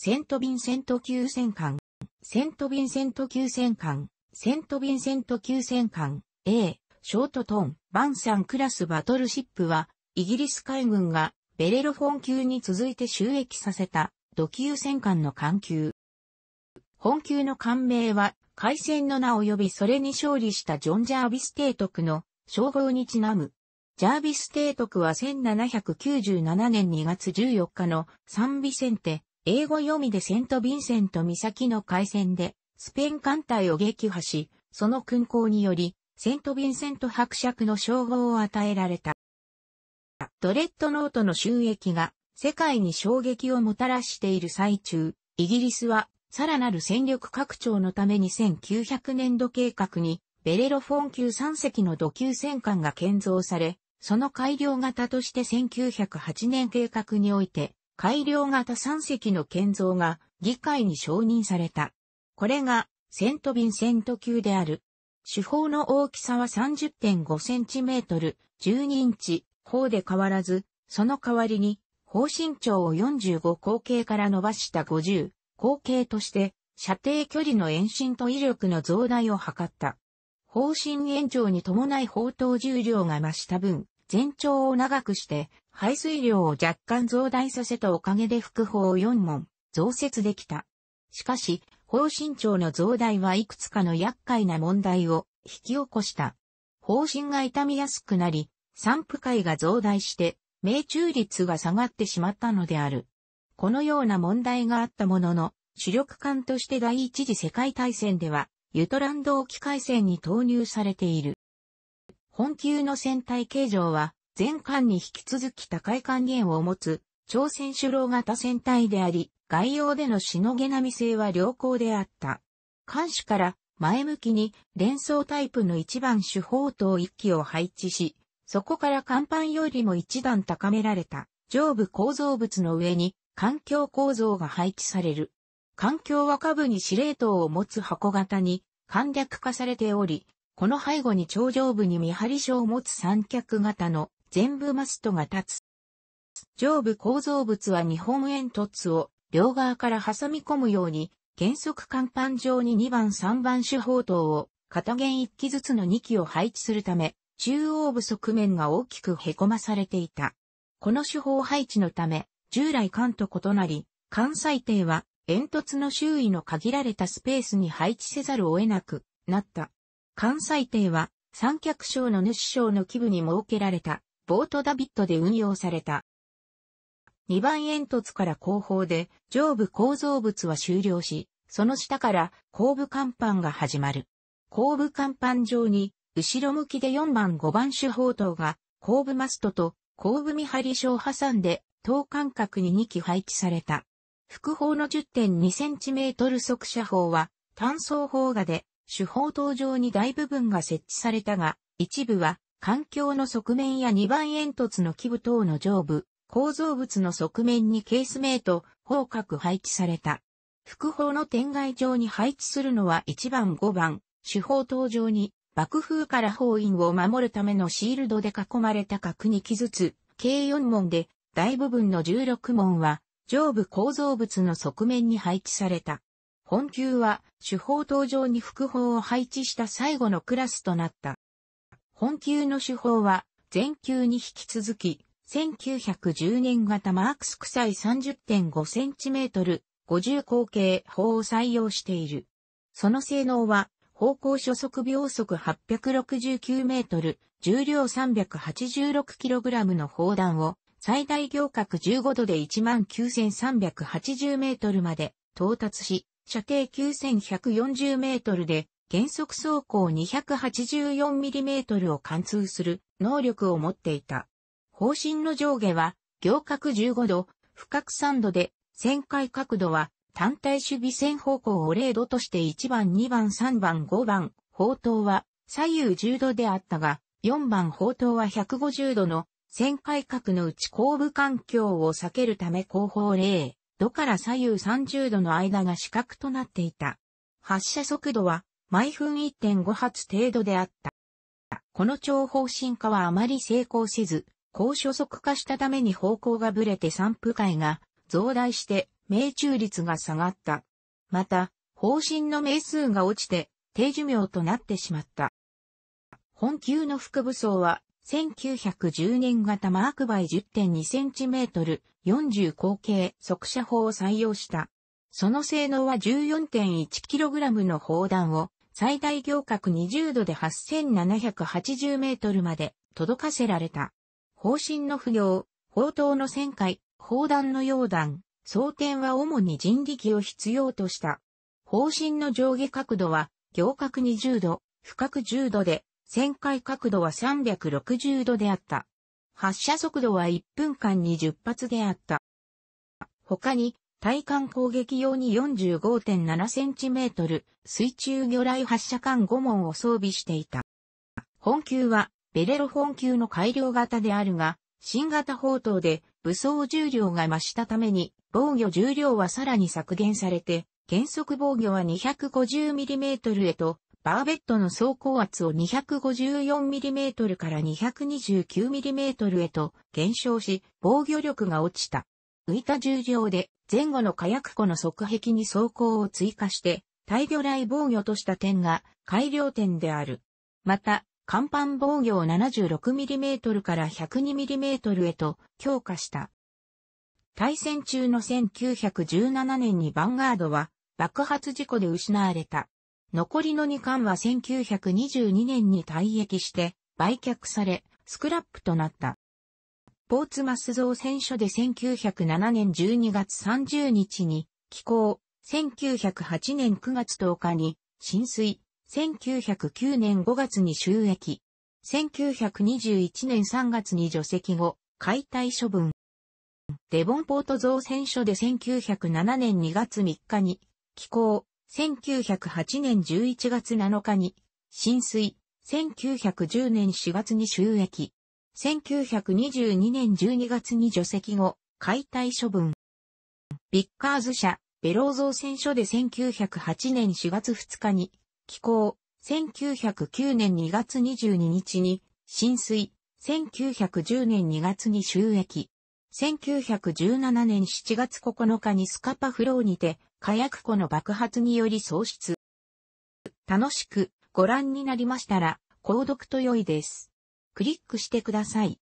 セント・ヴィンセント級戦艦、セント・ヴィンセント級戦艦、セント・ヴィンセント級戦艦、A、ショートトン、バンサンクラスバトルシップは、イギリス海軍がベレロフォン級に続いて収益させた、土級戦艦の艦級。本級の艦名は、海戦の名及びそれに勝利したジョン・ジャービス提督の称号にちなむ。ジャービス提督は1797年2月14日のサンビセンテ、英語読みでセント・ヴィンセント岬の海戦で、スペイン艦隊を撃破し、その勲功により、セント・ヴィンセント伯爵の称号を与えられた。ドレッドノートの収益が世界に衝撃をもたらしている最中、イギリスはさらなる戦力拡張のために1900年度計画にベレロフォン級3隻の土級戦艦が建造され、その改良型として1908年計画において改良型3隻の建造が議会に承認された。これがセントビンセント級である。手法の大きさは3 0 5トル、12インチ、方で変わらず、その代わりに、方身長を45口径から伸ばした50口径として、射程距離の延伸と威力の増大を図った。方針延長に伴い砲塔重量が増した分、全長を長くして、排水量を若干増大させたおかげで副砲を4門、増設できた。しかし、方針長の増大はいくつかの厄介な問題を引き起こした。方針が傷みやすくなり、散布会が増大して、命中率が下がってしまったのである。このような問題があったものの、主力艦として第一次世界大戦では、ユトランド沖海戦に投入されている。本級の船体形状は、前艦に引き続き高い還元を持つ、朝鮮主老型船体であり、外洋でのしのげ並み性は良好であった。艦首から前向きに連装タイプの一番手砲塔一機を配置し、そこから甲板よりも一段高められた上部構造物の上に環境構造が配置される。環境は下部に司令塔を持つ箱型に簡略化されており、この背後に頂上部に見張り所を持つ三脚型の全部マストが立つ。上部構造物は日本煙突を両側から挟み込むように、原則甲板上に2番3番手砲塔を片弦1機ずつの2機を配置するため、中央部側面が大きく凹まされていた。この手法配置のため、従来艦と異なり、艦載艇は煙突の周囲の限られたスペースに配置せざるを得なくなった。関西艇は三脚章の主章の基部に設けられたボートダビットで運用された。2番煙突から後方で上部構造物は終了し、その下から後部甲板が始まる。後部甲板上に後ろ向きで4番5番手砲塔が後部マストと後部見張り章を挟んで等間隔に2機配置された。副砲の 10.2cm 速射砲は単装砲画で主砲塔上に大部分が設置されたが、一部は環境の側面や二番煙突の基部等の上部、構造物の側面にケースメイト、方角配置された。副砲の天外上に配置するのは1番5番、主砲塔上に爆風から砲員を守るためのシールドで囲まれた角に傷つ、計4門で大部分の16門は上部構造物の側面に配置された。本級は主砲登場に副砲を配置した最後のクラスとなった。本級の主砲は全級に引き続き、1910年型マークス臭い 30.5cm 50口径砲を採用している。その性能は方向初速秒速 869m、重量 386kg の砲弾を最大行角15度で 19,380m まで到達し、射程9140メートルで、原則走行 284mm を貫通する能力を持っていた。方針の上下は、行角15度、深角3度で、旋回角度は、単体守備線方向を0度として1番、2番、3番、5番、砲塔は左右10度であったが、4番砲塔は150度の旋回角の内後部環境を避けるため後方0。度から左右30度の間が四角となっていた。発射速度は毎分1.5発程度であった。この超方針化はあまり成功せず、高所速化したために方向がぶれて散布回が増大して命中率が下がった。また、方針の名数が落ちて低寿命となってしまった。本級の副武装は1910年型マークバイ 10.2cm 40口径速射砲を採用した。その性能は 14.1kg の砲弾を最大行角20度で8780メートルまで届かせられた。砲身の不良、砲塔の旋回、砲弾の溶弾、装填は主に人力を必要とした。方針の上下角度は、行角20度、深く10度で、旋回角度は360度であった。発射速度は1分間に10発であった。他に、対艦攻撃用に 45.7cm 水中魚雷発射艦5門を装備していた。本級は、ベレロ本級の改良型であるが、新型砲塔で武装重量が増したために、防御重量はさらに削減されて、原則防御は 250mm へとバーベットの走行圧を 254mm から 229mm へと減少し、防御力が落ちた。浮いた重量で前後の火薬庫の側壁に走行を追加して、大魚雷防御とした点が改良点である。また、甲板防御を 76mm から 102mm へと強化した。対戦中の1917年にヴァンガードは爆発事故で失われた。残りの2巻は1922年に退役して売却され、スクラップとなった。ポーツマス造船所で1907年12月30日に寄港、1908年9月10日に浸水、1909年5月に収益、1921年3月に除籍後、解体処分。デボンポート造船所で1907年2月3日に寄港、1908年11月7日に、浸水、1910年4月に収益、1922年12月に除籍後、解体処分。ビッカーズ社、ベロー造船所で1908年4月2日に、寄港、1909年2月22日に、浸水、1910年2月に収益。1917年7月9日にスカパフローにて、火薬庫の爆発により喪失。楽しくご覧になりましたら、購読と良いです。クリックしてください。